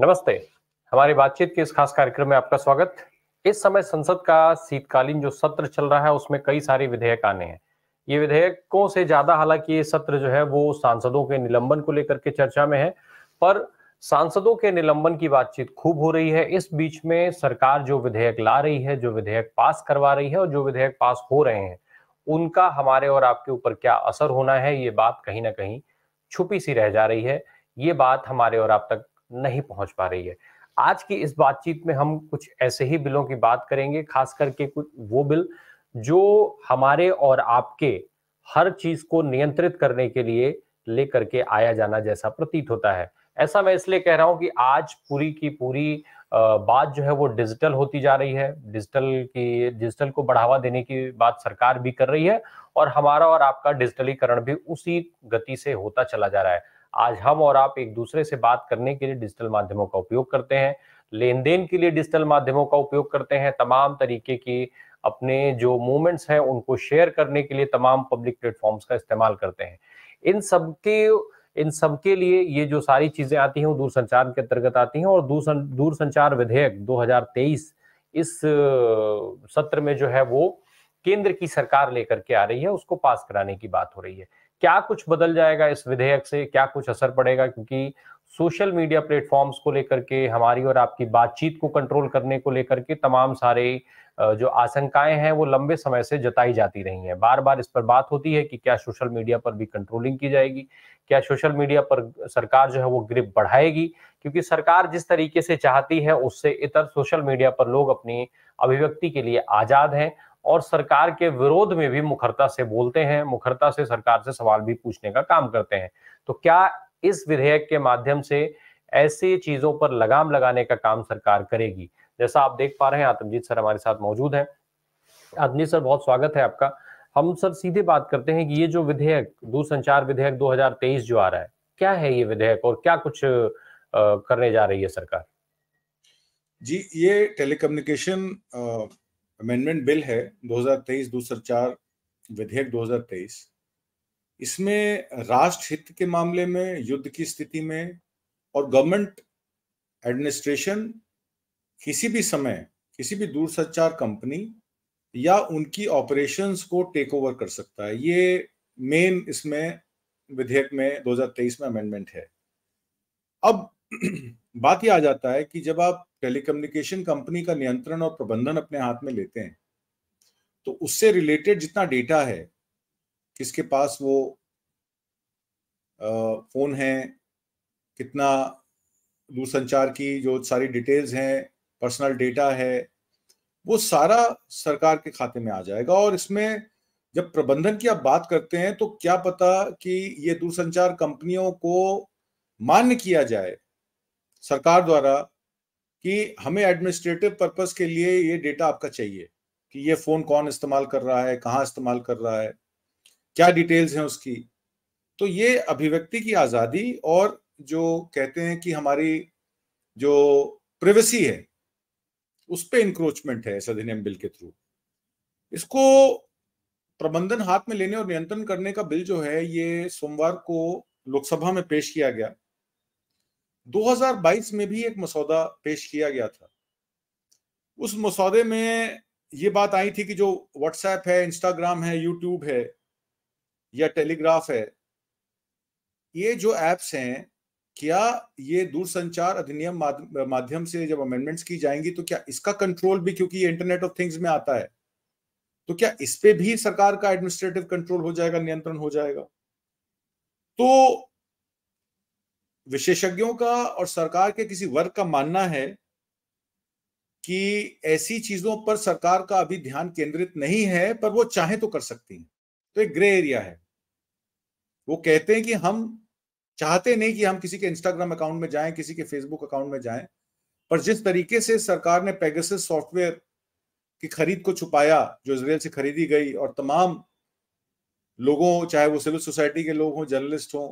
नमस्ते हमारी बातचीत के इस खास कार्यक्रम में आपका स्वागत इस समय संसद का शीतकालीन जो सत्र चल रहा है उसमें कई सारे विधेयक आने हैं ये विधेयकों से ज्यादा हालांकि ये सत्र जो है वो सांसदों के निलंबन को लेकर के चर्चा में है पर सांसदों के निलंबन की बातचीत खूब हो रही है इस बीच में सरकार जो विधेयक ला रही है जो विधेयक पास करवा रही है और जो विधेयक पास हो रहे हैं उनका हमारे और आपके ऊपर क्या असर होना है ये बात कहीं ना कहीं छुपी सी रह जा रही है ये बात हमारे और आप तक नहीं पहुंच पा रही है आज की इस बातचीत में हम कुछ ऐसे ही बिलों की बात करेंगे खास करके कुछ वो बिल जो हमारे और आपके हर चीज को नियंत्रित करने के लिए लेकर के आया जाना जैसा प्रतीत होता है ऐसा मैं इसलिए कह रहा हूं कि आज पूरी की पूरी बात जो है वो डिजिटल होती जा रही है डिजिटल की डिजिटल को बढ़ावा देने की बात सरकार भी कर रही है और हमारा और आपका डिजिटलीकरण भी उसी गति से होता चला जा रहा है आज हम और आप एक दूसरे से बात करने के लिए डिजिटल माध्यमों का उपयोग करते हैं लेन देन के लिए डिजिटल माध्यमों का उपयोग करते हैं तमाम तरीके की अपने जो मूवमेंट्स हैं उनको शेयर करने के लिए तमाम पब्लिक प्लेटफॉर्म्स का इस्तेमाल करते हैं इन सब के इन सब के लिए ये जो सारी चीजें आती हैं वो दूरसंचार के अंतर्गत आती हैं और दूर दूरसंचार विधेयक 2023 इस सत्र में जो है वो केंद्र की सरकार लेकर के आ रही है उसको पास कराने की बात हो रही है क्या कुछ बदल जाएगा इस विधेयक से क्या कुछ असर पड़ेगा क्योंकि सोशल मीडिया प्लेटफॉर्म्स को लेकर के हमारी और आपकी बातचीत को कंट्रोल करने को लेकर के तमाम सारे जो आशंकाएं हैं वो लंबे समय से जताई जाती रही हैं बार बार इस पर बात होती है कि क्या सोशल मीडिया पर भी कंट्रोलिंग की जाएगी क्या सोशल मीडिया पर सरकार जो है वो ग्रिप बढ़ाएगी क्योंकि सरकार जिस तरीके से चाहती है उससे इतर सोशल मीडिया पर लोग अपनी अभिव्यक्ति के लिए आजाद हैं और सरकार के विरोध में भी मुखरता से बोलते हैं मुखरता से सरकार से सवाल भी पूछने का काम करते हैं तो क्या इस विधेयक के माध्यम से ऐसी चीजों पर लगाम लगाने का काम सरकार करेगी जैसा आप देख पा रहे हैं आत्मजीत सर हमारे साथ मौजूद हैं आत्मजीत सर बहुत स्वागत है आपका हम सर सीधे बात करते हैं कि ये जो विधेयक दूरसंचार विधेयक 2023 जो आ रहा है क्या है ये विधेयक और क्या कुछ करने जा रही है सरकार जी ये टेलीकम्युनिकेशन अमेंडमेंट बिल है 2023 दूसर चार विधेयक 2023 इसमें राष्ट्र हित के मामले में युद्ध की स्थिति में और गवर्नमेंट एडमिनिस्ट्रेशन किसी भी समय किसी भी दूरसंचार कंपनी या उनकी ऑपरेशंस को टेक ओवर कर सकता है ये मेन इसमें विधेयक में 2023 में अमेंडमेंट है अब बात यह आ जाता है कि जब आप टेलीकम्युनिकेशन कंपनी का नियंत्रण और प्रबंधन अपने हाथ में लेते हैं तो उससे रिलेटेड जितना डेटा है किसके पास वो फोन है कितना दूरसंचार की जो सारी डिटेल्स हैं पर्सनल डेटा है वो सारा सरकार के खाते में आ जाएगा और इसमें जब प्रबंधन की आप बात करते हैं तो क्या पता कि ये दूरसंचार कंपनियों को मान्य किया जाए सरकार द्वारा कि हमें एडमिनिस्ट्रेटिव पर्पस के लिए ये डेटा आपका चाहिए कि ये फोन कौन इस्तेमाल कर रहा है कहाँ इस्तेमाल कर रहा है क्या डिटेल्स हैं उसकी तो ये अभिव्यक्ति की आज़ादी और जो कहते हैं कि हमारी जो प्रिवेसी है उस पर इंक्रोचमेंट है इस अधिनियम बिल के थ्रू इसको प्रबंधन हाथ में लेने और नियंत्रण करने का बिल जो है ये सोमवार को लोकसभा में पेश किया गया 2022 में भी एक मसौदा पेश किया गया था उस मसौदे में ये बात आई थी कि जो व्हाट्सएप है इंस्टाग्राम है यूट्यूब है या टेलीग्राफ है ये जो एप्स हैं क्या ये दूरसंचार अधिनियम माध्यम से जब अमेंडमेंट्स की जाएंगी तो क्या इसका कंट्रोल भी क्योंकि ये इंटरनेट ऑफ थिंग्स में आता है तो क्या इस पे भी सरकार का एडमिनिस्ट्रेटिव कंट्रोल हो जाएगा नियंत्रण हो जाएगा तो विशेषज्ञों का और सरकार के किसी वर्ग का मानना है कि ऐसी चीजों पर सरकार का अभी ध्यान केंद्रित नहीं है पर वो चाहे तो कर सकती है तो एक ग्रे एरिया है वो कहते हैं कि हम चाहते नहीं कि हम किसी के इंस्टाग्राम अकाउंट में जाएं किसी के फेसबुक अकाउंट में जाएं पर जिस तरीके से सरकार ने पेगसिस सॉफ्टवेयर की खरीद को छुपाया जो इसराइल से खरीदी गई और तमाम लोगों चाहे वो सिविल सोसाइटी के लोग हों जर्नलिस्ट हों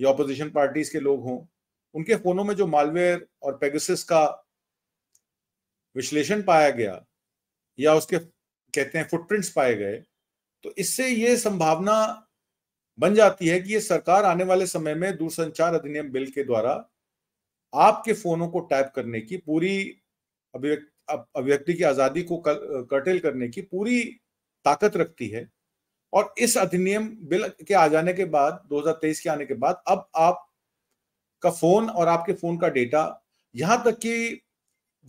या अपोजिशन पार्टीज के लोग हों उनके फोनों में जो मालवेयर और पेगसिस का विश्लेषण पाया गया या उसके कहते हैं फुटप्रिंट्स पाए गए तो इससे ये संभावना बन जाती है कि ये सरकार आने वाले समय में दूरसंचार अधिनियम बिल के द्वारा आपके फोनों को टैप करने की पूरी अभिव्यक्ति अभिव्यक्ति की आजादी को कर्टेल करने की पूरी ताकत रखती है और इस अधिनियम बिल के आ जाने के बाद 2023 के आने के बाद अब आप का फोन और आपके फोन का डेटा यहां तक कि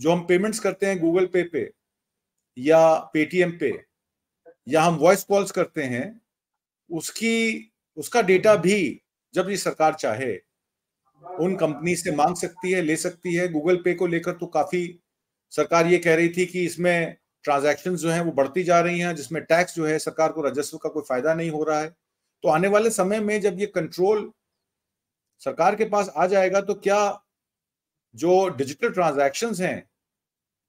जो हम पेमेंट्स करते हैं गूगल पे पे या पेटीएम पे या हम वॉइस कॉल्स करते हैं उसकी उसका डेटा भी जब ये सरकार चाहे उन कंपनी से मांग सकती है ले सकती है गूगल पे को लेकर तो काफी सरकार ये कह रही थी कि इसमें ट्रांजेक्शन जो है वो बढ़ती जा रही हैं जिसमें टैक्स जो है सरकार को राजस्व का कोई फायदा नहीं हो रहा है तो आने वाले समय में जब ये कंट्रोल सरकार के पास आ जाएगा तो क्या जो डिजिटल ट्रांजेक्शन है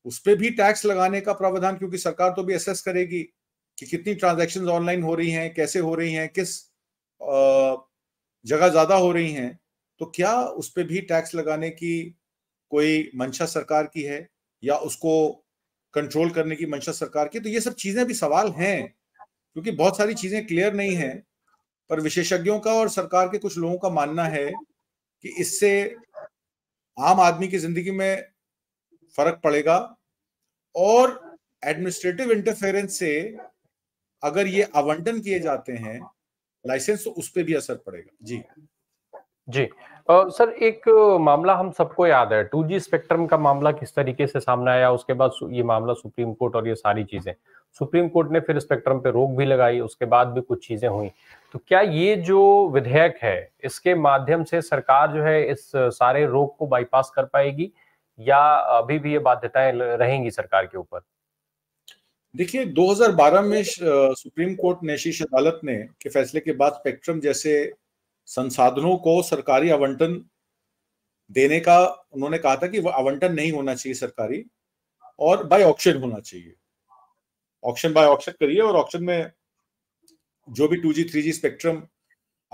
उस पर भी टैक्स लगाने का प्रावधान क्योंकि सरकार तो भी असेस करेगी कि कितनी ट्रांजेक्शन ऑनलाइन हो रही हैं कैसे हो रही हैं किस जगह ज़्यादा हो रही हैं तो क्या उस पर भी टैक्स लगाने की कोई मंशा सरकार की है या उसको कंट्रोल करने की मंशा सरकार की तो ये सब चीजें भी सवाल हैं क्योंकि बहुत सारी चीजें क्लियर नहीं है पर विशेषज्ञों का और सरकार के कुछ लोगों का मानना है कि इससे आम आदमी की जिंदगी में फर्क पड़ेगा और एडमिनिस्ट्रेटिव इंटरफेरेंस से अगर ये आवंटन किए जाते हैं लाइसेंस तो उस पर भी असर पड़ेगा जी जी सर एक मामला हम सबको याद है टू जी स्पेक्ट्रम का मामला किस तरीके से सामने आया उसके बाद ये मामला सुप्रीम कोर्ट और ये सारी चीजें सुप्रीम कोर्ट ने फिर स्पेक्ट्रम पे रोक भी लगाई उसके बाद भी कुछ चीजें हुई तो क्या ये जो विधेयक है इसके माध्यम से सरकार जो है इस सारे रोक को बाईपास कर पाएगी या अभी भी ये बाध्यताएं रहेंगी सरकार के ऊपर देखिए 2012 में सुप्रीम कोर्ट ने शीर्ष अदालत ने के फैसले के बाद स्पेक्ट्रम जैसे संसाधनों को सरकारी आवंटन देने का उन्होंने कहा था कि आवंटन नहीं होना चाहिए सरकारी और बाय ऑप्शन होना चाहिए ऑप्शन बाय ऑप्शन करिए और ऑप्शन में जो भी two G three G spectrum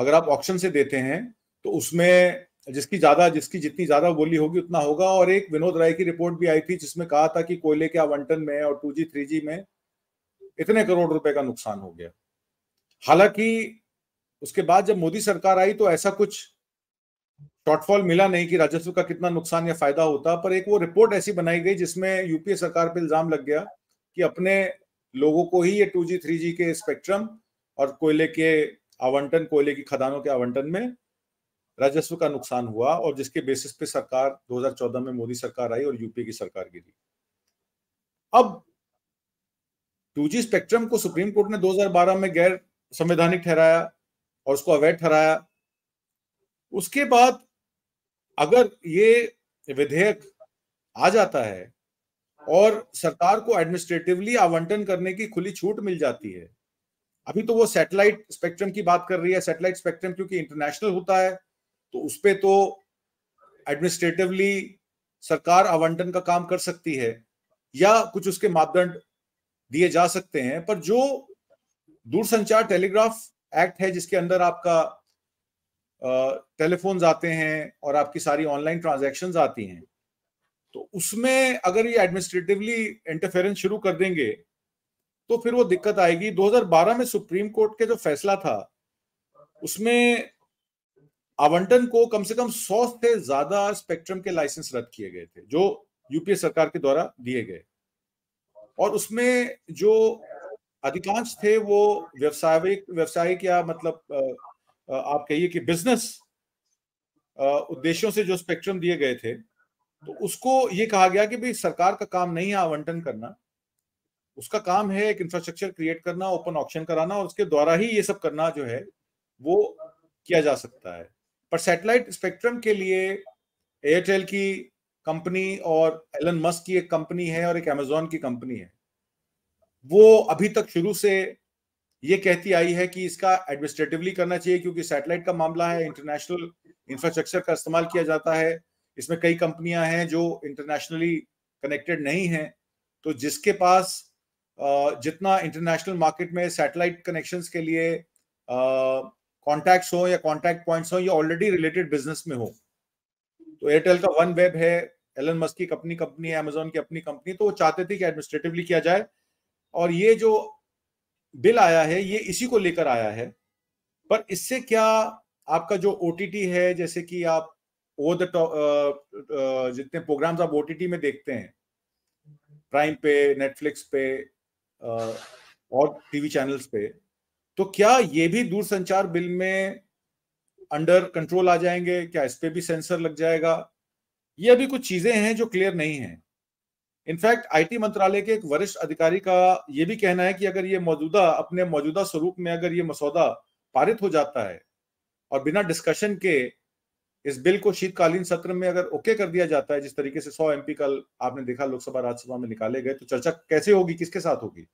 अगर आप ऑप्शन से देते हैं तो उसमें जिसकी ज्यादा जिसकी जितनी ज्यादा बोली होगी उतना होगा और एक विनोद राय की रिपोर्ट भी आई थी जिसमें कहा था कि कोयले के आवंटन में और टू जी थ्री जी में इतने करोड़ रुपए का नुकसान हो गया हालांकि उसके बाद जब मोदी सरकार आई तो ऐसा कुछ शॉर्टफॉल मिला नहीं कि राजस्व का कितना नुकसान या फायदा होता पर एक वो रिपोर्ट ऐसी बनाई गई जिसमें यूपीए सरकार पर इल्जाम लग गया कि अपने लोगों को ही ये टू जी थ्री जी के स्पेक्ट्रम और कोयले के आवंटन कोयले की खदानों के आवंटन में राजस्व का नुकसान हुआ और जिसके बेसिस पे सरकार 2014 में मोदी सरकार आई और यूपी की सरकार गिरी अब टू जी स्पेक्ट्रम को सुप्रीम कोर्ट ने 2012 में गैर संवैधानिक ठहराया और उसको अवैध ठहराया उसके बाद अगर ये विधेयक आ जाता है और सरकार को एडमिनिस्ट्रेटिवली आवंटन करने की खुली छूट मिल जाती है अभी तो वो सैटेलाइट स्पेक्ट्रम की बात कर रही है सैटेलाइट स्पेक्ट्रम क्योंकि इंटरनेशनल होता है तो उस पर तो एडमिनिस्ट्रेटिवली सरकार आवंटन का काम कर सकती है या कुछ उसके मापदंड दिए जा सकते हैं पर जो दूरसंचार टेलीग्राफ एक्ट है जिसके अंदर आपका टेलीफोन आते हैं और आपकी सारी ऑनलाइन ट्रांजेक्शन आती हैं तो उसमें अगर ये एडमिनिस्ट्रेटिवली इंटरफेरेंस शुरू कर देंगे तो फिर वो दिक्कत आएगी 2012 में सुप्रीम कोर्ट के जो फैसला था उसमें आवंटन को कम से कम सौ से ज्यादा स्पेक्ट्रम के लाइसेंस रद्द किए गए थे जो यूपीए सरकार के द्वारा दिए गए और उसमें जो अधिकांश थे वो व्यवसायिक व्यवसायिक या मतलब आप कहिए कि बिजनेस उद्देश्यों से जो स्पेक्ट्रम दिए गए थे तो उसको ये कहा गया कि भाई सरकार का काम नहीं है आवंटन करना उसका काम है एक इंफ्रास्ट्रक्चर क्रिएट करना ओपन ऑप्शन कराना और उसके द्वारा ही ये सब करना जो है वो किया जा सकता है पर सैटेलाइट स्पेक्ट्रम के लिए एयरटेल की कंपनी और एलन मस्क की एक कंपनी है और एक अमेजोन की कंपनी है वो अभी तक शुरू से ये कहती आई है कि इसका एडमिनिस्ट्रेटिवली करना चाहिए क्योंकि सैटेलाइट का मामला है इंटरनेशनल इंफ्रास्ट्रक्चर का इस्तेमाल किया जाता है इसमें कई कंपनियां हैं जो इंटरनेशनली कनेक्टेड नहीं हैं तो जिसके पास जितना इंटरनेशनल मार्केट में सैटेलाइट कनेक्शन के लिए कॉन्टैक्ट्स हो या कॉन्टैक्ट पॉइंट्स हो या ऑलरेडी रिलेटेड बिजनेस में हो तो एयरटेल का वन वेब है एलन मस्क की अपनी कंपनी है अमेजोन की अपनी कंपनी तो वो चाहते थे कि एडमिनिस्ट्रेटिवली किया जाए और ये जो बिल आया है ये इसी को लेकर आया है पर इससे क्या आपका जो ओ है जैसे कि आप ओवर द टॉप जितने प्रोग्राम्स आप ओ में देखते हैं प्राइम पे नेटफ्लिक्स पे और टीवी चैनल्स पे तो क्या ये भी दूरसंचार बिल में अंडर कंट्रोल आ जाएंगे क्या इस पे भी सेंसर लग जाएगा ये अभी कुछ चीजें हैं जो क्लियर नहीं है इनफैक्ट आईटी मंत्रालय के एक वरिष्ठ अधिकारी का ये भी कहना है कि अगर ये मौजूदा अपने मौजूदा स्वरूप में अगर ये मसौदा पारित हो जाता है और बिना डिस्कशन के इस बिल को शीतकालीन सत्र में अगर ओके कर दिया जाता है जिस तरीके से सौ एमपी कल आपने देखा लोकसभा राज्यसभा में निकाले गए तो चर्चा कैसे होगी किसके साथ होगी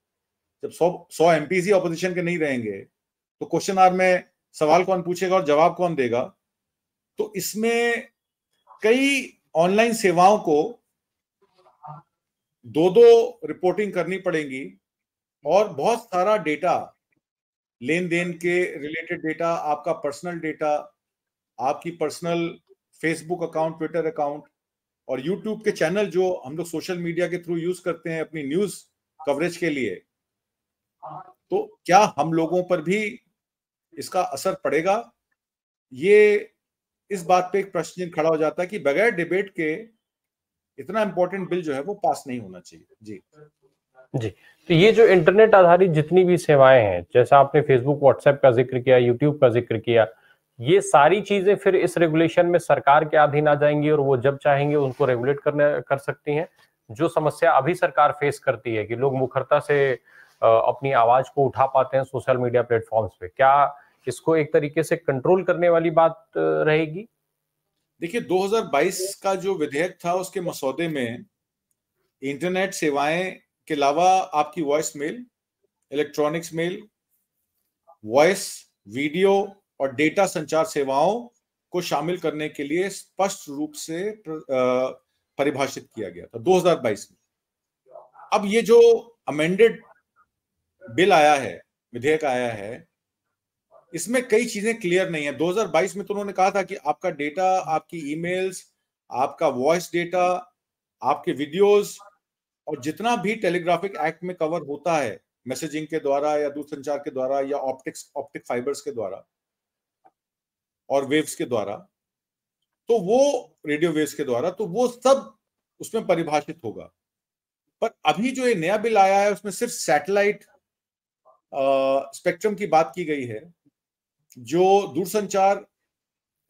जब सौ सौ एमपी ही ऑपोजिशन के नहीं रहेंगे तो क्वेश्चन आर में सवाल कौन पूछेगा और जवाब कौन देगा तो इसमें कई ऑनलाइन सेवाओं को दो दो रिपोर्टिंग करनी पड़ेंगी और बहुत सारा डेटा लेन देन के रिलेटेड डेटा आपका पर्सनल डेटा आपकी personal Facebook account Twitter account और यूट्यूब के चैनल जो हम लोग सोशल मीडिया के थ्रू यूज करते हैं अपनी न्यूज कवरेज के लिए तो क्या हम लोगों पर भी इसका असर पड़ेगा ये इस बात पे एक प्रश्न खड़ा हो जाता है कि बगैर डिबेट के इतना इंपॉर्टेंट बिल जो है वो पास नहीं होना चाहिए जी जी तो ये जो इंटरनेट आधारित जितनी भी सेवाएं हैं जैसा आपने फेसबुक व्हाट्सएप का जिक्र किया यूट्यूब का जिक्र किया ये सारी चीजें फिर इस रेगुलेशन में सरकार के अधीन आ जाएंगी और वो जब चाहेंगे उनको रेगुलेट करने कर सकती हैं जो समस्या अभी सरकार फेस करती है कि लोग मुखरता से अपनी आवाज को उठा पाते हैं सोशल मीडिया प्लेटफॉर्म्स पे क्या इसको एक तरीके से कंट्रोल करने वाली बात रहेगी देखिए 2022 का जो विधेयक था उसके मसौदे में इंटरनेट सेवाएं के अलावा आपकी voice mail electronics mail voice video और डेटा संचार सेवाओं को शामिल करने के लिए स्पष्ट रूप से परिभाषित किया गया था 2022 में अब ये जो अमेंडेड बिल आया है विधेयक आया है इसमें कई चीजें क्लियर नहीं है 2022 में तो उन्होंने कहा था कि आपका डेटा आपकी ईमेल्स आपका वॉइस डेटा आपके वीडियोस और जितना भी टेलीग्राफिक एक्ट में कवर होता है मैसेजिंग के द्वारा या दूरसंचार के द्वारा या ऑप्टिक्स ऑप्टिक फाइबर्स के द्वारा और वेव्स के द्वारा तो वो रेडियो वेव्स के द्वारा तो वो सब उसमें परिभाषित होगा पर अभी जो ये नया बिल आया है उसमें सिर्फ सैटेलाइट स्पेक्ट्रम की बात की गई है जो दूरसंचार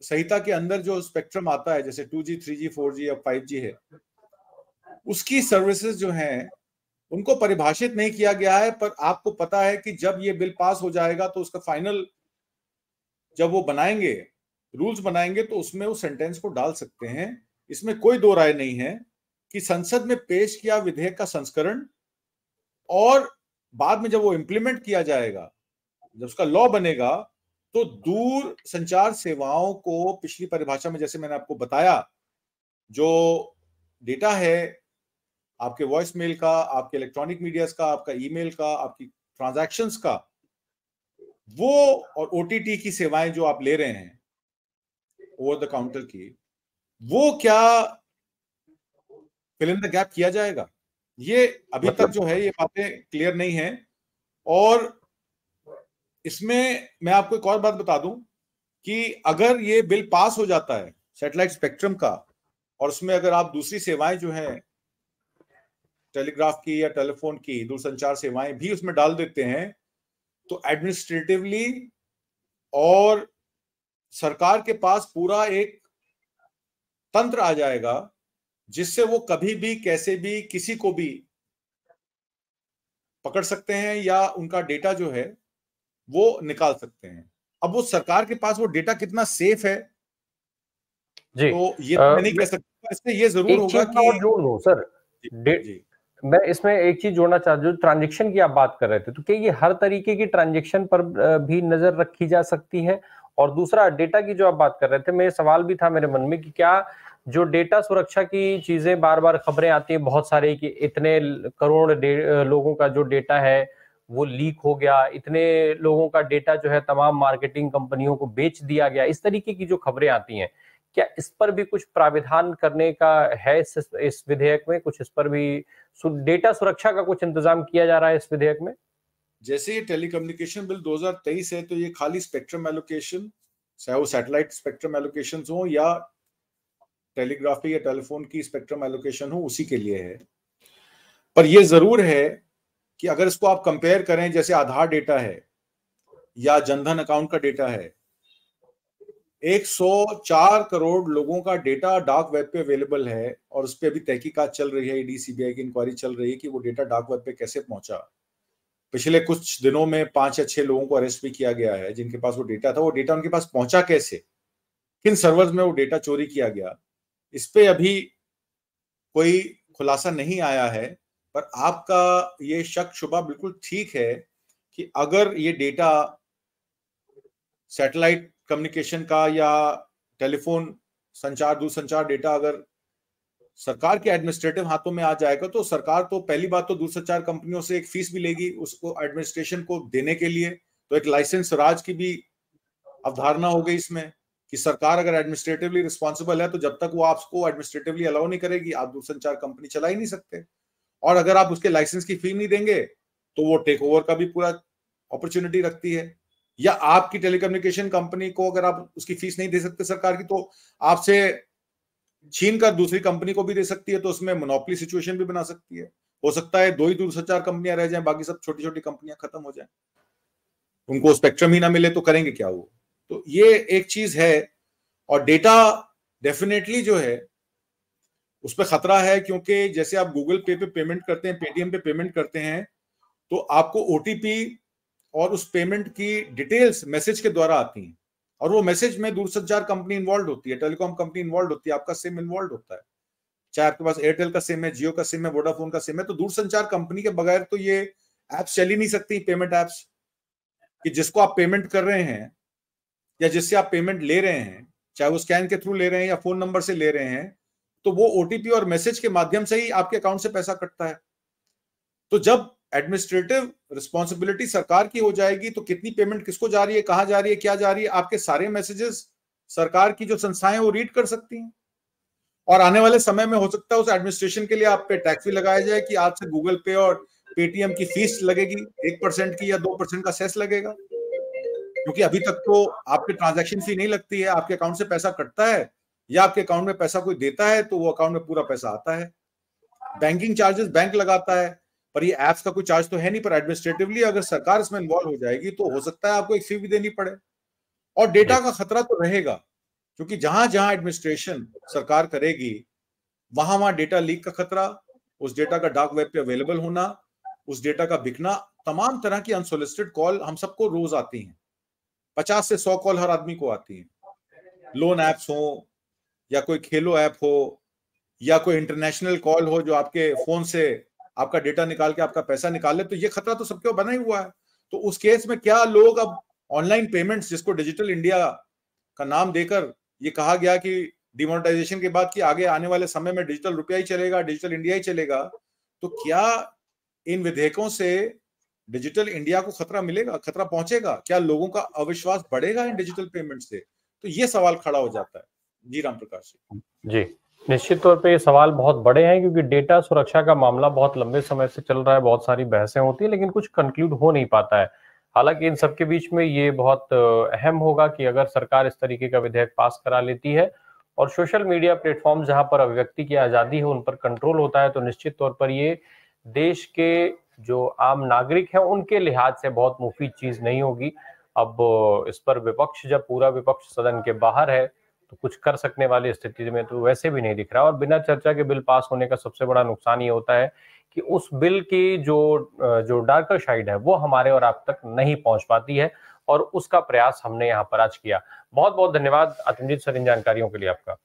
संहिता के अंदर जो स्पेक्ट्रम आता है जैसे 2G, 3G, 4G या 5G है उसकी सर्विसेज जो हैं उनको परिभाषित नहीं किया गया है पर आपको पता है कि जब ये बिल पास हो जाएगा तो उसका फाइनल जब वो बनाएंगे रूल्स बनाएंगे तो उसमें उस सेंटेंस को डाल सकते हैं इसमें कोई दो राय नहीं है कि संसद में पेश किया विधेयक का संस्करण और बाद में जब वो इम्प्लीमेंट किया जाएगा जब उसका लॉ बनेगा तो दूर संचार सेवाओं को पिछली परिभाषा में जैसे मैंने आपको बताया जो डेटा है आपके वॉइस मेल का आपके इलेक्ट्रॉनिक मीडिया का आपका ईमेल का आपकी ट्रांजेक्शन का वो और ओ की सेवाएं जो आप ले रहे हैं ओवर द काउंटर की वो क्या फिल द गैप किया जाएगा ये अभी तक मतलब जो है ये बातें क्लियर नहीं है और इसमें मैं आपको एक और बात बता दूं कि अगर ये बिल पास हो जाता है सैटेलाइट स्पेक्ट्रम का और उसमें अगर आप दूसरी सेवाएं जो हैं टेलीग्राफ की या टेलीफोन की दूरसंचार सेवाएं भी उसमें डाल देते हैं तो एडमिनिस्ट्रेटिवली और सरकार के पास पूरा एक तंत्र आ जाएगा जिससे वो कभी भी कैसे भी किसी को भी पकड़ सकते हैं या उनका डेटा जो है वो निकाल सकते हैं अब वो सरकार के पास वो डेटा कितना सेफ है जी, तो ये आ, तो नहीं कह सकता इससे ये जरूर होगा कि जोड़ दो सर मैं इसमें एक चीज जोड़ना चाहता हूँ जो ट्रांजेक्शन की आप बात कर रहे थे तो क्या ये हर तरीके की ट्रांजेक्शन पर भी नजर रखी जा सकती है और दूसरा डेटा की जो आप बात कर रहे थे मैं सवाल भी था मेरे मन में कि क्या जो डेटा सुरक्षा की चीजें बार बार खबरें आती हैं बहुत सारे कि इतने करोड़ लोगों का जो डेटा है वो लीक हो गया इतने लोगों का डेटा जो है तमाम मार्केटिंग कंपनियों को बेच दिया गया इस तरीके की जो खबरें आती हैं क्या इस पर भी कुछ प्राविधान करने का है इस, इस विधेयक में कुछ इस पर भी डेटा सुरक्षा का कुछ इंतजाम किया जा रहा है इस विधेयक में जैसे ये टेलीकम्युनिकेशन बिल 2023 है तो ये खाली स्पेक्ट्रम एलोकेशन चाहे वो सैटेलाइट स्पेक्ट्रम एलोकेशन हो या टेलीग्राफी या टेलीफोन की स्पेक्ट्रम एलोकेशन हो उसी के लिए है पर यह जरूर है कि अगर इसको आप कंपेयर करें जैसे आधार डेटा है या जनधन अकाउंट का डेटा है 104 करोड़ लोगों का डेटा डार्क वेब पे अवेलेबल है और उस पर अभी तहकीकात चल रही है ईडी e सीबीआई की इंक्वायरी चल रही है कि वो डेटा डार्क वेब पे कैसे पहुंचा पिछले कुछ दिनों में पांच या छह लोगों को अरेस्ट भी किया गया है जिनके पास वो डेटा था वो डेटा उनके पास पहुंचा कैसे किन सर्वर्स में वो डेटा चोरी किया गया इस पर अभी कोई खुलासा नहीं आया है पर आपका ये शक शुबा बिल्कुल ठीक है कि अगर ये डेटा सैटेलाइट कम्युनिकेशन का या टेलीफोन संचार दूरसंचार डेटा अगर सरकार के एडमिनिस्ट्रेटिव हाथों में आ जाएगा तो सरकार तो पहली बात तो दूरसंचार कंपनियों से एक फीस भी लेगी उसको एडमिनिस्ट्रेशन को देने के लिए तो एक लाइसेंस राज की भी अवधारणा हो गई इसमें कि सरकार अगर एडमिनिस्ट्रेटिवली रिस्पॉन्सिबल है तो जब तक वो आपको एडमिनिस्ट्रेटिवली अलाउ नहीं करेगी आप दूरसंचार कंपनी चला ही नहीं सकते और अगर आप उसके लाइसेंस की फी नहीं देंगे तो वो टेक ओवर का भी पूरा अपॉर्चुनिटी रखती है या आपकी टेलीकम्युनिकेशन कंपनी को अगर आप उसकी फीस नहीं दे सकते सरकार की तो आपसे छीन कर दूसरी कंपनी को भी दे सकती है तो उसमें मोनोपली सिचुएशन भी बना सकती है हो सकता है दो ही दूरसंचार कंपनियां रह जाए बाकी सब छोटी छोटी कंपनियां खत्म हो जाए उनको स्पेक्ट्रम ही ना मिले तो करेंगे क्या वो तो ये एक चीज है और डेटा डेफिनेटली जो है उस पर खतरा है क्योंकि जैसे आप गूगल पे पे पेमेंट करते हैं पेटीएम पे पेमेंट करते हैं तो आपको ओ और उस पेमेंट की डिटेल्स मैसेज के द्वारा आती हैं और वो मैसेज में दूरसंचार कंपनी इन्वॉल्व होती है टेलीकॉम कंपनी इन्वॉल्व होती है आपका सिम इन्वॉल्व होता है चाहे आपके पास एयरटेल का सिम है जियो का सिम है वोडाफोन का सिम है तो दूरसंचार कंपनी के बगैर तो ये ऐप्स चल ही नहीं सकती पेमेंट ऐप्स कि जिसको आप पेमेंट कर रहे हैं या जिससे आप पेमेंट ले रहे हैं चाहे वो स्कैन के थ्रू ले रहे हैं या फोन नंबर से ले रहे हैं तो वो ओटीपी और मैसेज के माध्यम से ही आपके अकाउंट से पैसा कटता है तो जब एडमिनिस्ट्रेटिव रिस्पॉन्सिबिलिटी सरकार की हो जाएगी तो कितनी पेमेंट किसको जा रही है कहा जा रही है क्या जा रही है आपके सारे मैसेजेस सरकार की जो संस्थाएं वो रीड कर सकती हैं और आने वाले समय में हो सकता है उस एडमिनिस्ट्रेशन के लिए आप पे टैक्स भी लगाया जाए कि आज से गूगल पे और पेटीएम की फीस लगेगी एक परसेंट की या दो परसेंट का सेस लगेगा क्योंकि अभी तक तो आपके ट्रांजेक्शन फी नहीं लगती है आपके अकाउंट से पैसा कटता है या आपके अकाउंट में पैसा कोई देता है तो वो अकाउंट में पूरा पैसा आता है बैंकिंग चार्जेस बैंक लगाता है पर ये एप्स का कोई चार्ज तो है नहीं पर एडमिनिस्ट्रेटिवली अगर सरकार इसमें इन्वॉल्व हो जाएगी तो हो सकता है आपको एक फी भी देनी पड़े और डेटा का खतरा तो रहेगा क्योंकि जहां जहां एडमिनिस्ट्रेशन सरकार करेगी वहां वहां डेटा लीक का खतरा उस डेटा का डार्क वेब पे अवेलेबल होना उस डेटा का बिकना तमाम तरह की अनसोलिसिटेड कॉल हम सबको रोज आती हैं पचास से सौ कॉल हर आदमी को आती है लोन एप्स हो या कोई खेलो ऐप हो या कोई इंटरनेशनल कॉल हो जो आपके फोन से आपका डेटा निकाल के आपका पैसा निकाल ले तो ये खतरा तो सबके बना ही हुआ है तो उस केस में क्या लोग अब ऑनलाइन पेमेंट्स जिसको डिजिटल इंडिया का नाम देकर ये कहा गया कि डिमोनेटाइजेशन के बाद कि आगे आने वाले समय में डिजिटल रुपया ही चलेगा डिजिटल इंडिया ही चलेगा तो क्या इन विधेयकों से डिजिटल इंडिया को खतरा मिलेगा खतरा पहुंचेगा क्या लोगों का अविश्वास बढ़ेगा इन डिजिटल पेमेंट से तो ये सवाल खड़ा हो जाता है जी राम प्रकाश जी निश्चित तौर पे ये सवाल बहुत बड़े हैं क्योंकि डेटा सुरक्षा का मामला बहुत लंबे समय से चल रहा है बहुत सारी बहसें होती है लेकिन कुछ कंक्लूड हो नहीं पाता है हालांकि इन सबके बीच में ये बहुत अहम होगा कि अगर सरकार इस तरीके का विधेयक पास करा लेती है और सोशल मीडिया प्लेटफॉर्म जहां पर अभिव्यक्ति की आज़ादी है उन पर कंट्रोल होता है तो निश्चित तौर पर ये देश के जो आम नागरिक हैं उनके लिहाज से बहुत मुफीद चीज़ नहीं होगी अब इस पर विपक्ष जब पूरा विपक्ष सदन के बाहर है तो कुछ कर सकने वाली स्थिति में तो वैसे भी नहीं दिख रहा और बिना चर्चा के बिल पास होने का सबसे बड़ा नुकसान ये होता है कि उस बिल की जो जो डार्कर साइड है वो हमारे और आप तक नहीं पहुंच पाती है और उसका प्रयास हमने यहाँ पर आज किया बहुत बहुत धन्यवाद आत्मजीत सर इन जानकारियों के लिए आपका